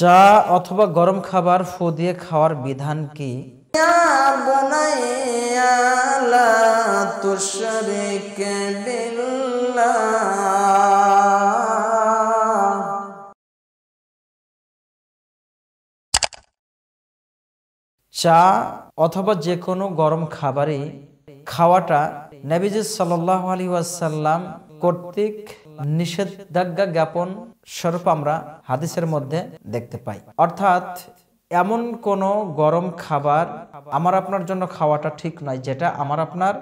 চা অথবা গরম খাবার ফু দিয়ে খাওয়ার বিধান কি চা অথবা যে কোনো গরম খাবারই খাওয়াটা নবীজ সাল্লাহ আলী ওয়াসাল্লাম কর্তৃক নিষেধাজ্ঞা জ্ঞাপন স্বরূপ আমরা হাদিসের মধ্যে দেখতে পাই অর্থাৎ এমন কোন গরম খাবার আমার আপনার জন্য খাওয়াটা ঠিক নয় যেটা আমার আপনার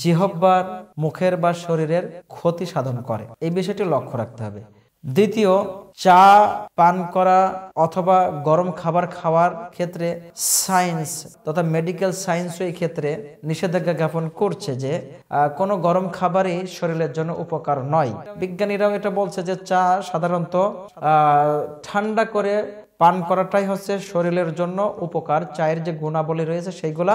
জিহব্বার মুখের বা শরীরের ক্ষতি সাধন করে এই বিষয়টি লক্ষ্য রাখতে হবে দ্বিতীয় চা পান করা অথবা গরম খাবার খাওয়ার ক্ষেত্রে সায়েন্স তথা মেডিকেল সায়েন্সও এই ক্ষেত্রে নিষেধাজ্ঞা জ্ঞাপন করছে যে কোনো গরম খাবারই শরীরের জন্য উপকার নয় বিজ্ঞানীরাও এটা বলছে যে চা সাধারণত ঠান্ডা করে পান করাটাই হচ্ছে শরীরের জন্য উপকার চায়ের যে গুণাবলী রয়েছে সেইগুলা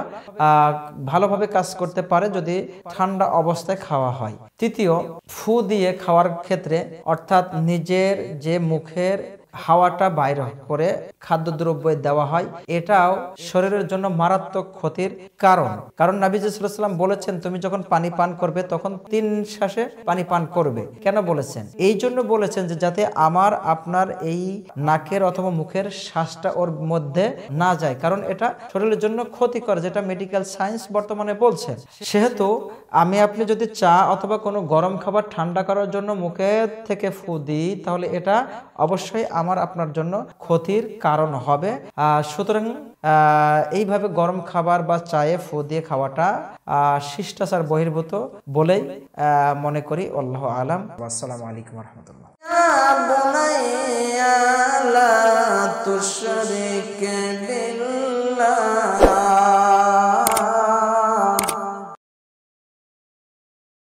ভালোভাবে কাজ করতে পারে যদি ঠান্ডা অবস্থায় খাওয়া হয় তৃতীয় ফু দিয়ে খাওয়ার ক্ষেত্রে অর্থাৎ নিজের যে মুখের হাওয়াটা বাইর করে খাদ্যদ্রব্যে দেওয়া হয় এটাও শরীরের জন্য মারাত্মক ক্ষতির কারণ কারণ নাবিজাম বলেছেন তুমি যখন পানি পান করবে তখন তিন শ্বাসে পানি পান করবে কেন বলেছেন এই জন্য বলেছেন যে যাতে আমার আপনার এই নাকের অথবা মুখের শ্বাসটা ওর মধ্যে না যায় কারণ এটা শরীরের জন্য ক্ষতিকর যেটা মেডিকেল সায়েন্স বর্তমানে বলছে সেহেতু আমি আপনি যদি চা অথবা কোনো গরম খাবার ঠান্ডা করার জন্য মুখে থেকে ফু দিই তাহলে এটা অবশ্যই আমার আপনার জন্য ক্ষতির কারণ হবে সুতরাং এইভাবে গরম খাবার বা চায়ে ফু দিয়ে খাওয়াটা শিষ্টাচার বহির্ভূত বলেই মনে করি আল্লাহ আলাম আসসালামু আলাইকুম রহমতুল্লাহ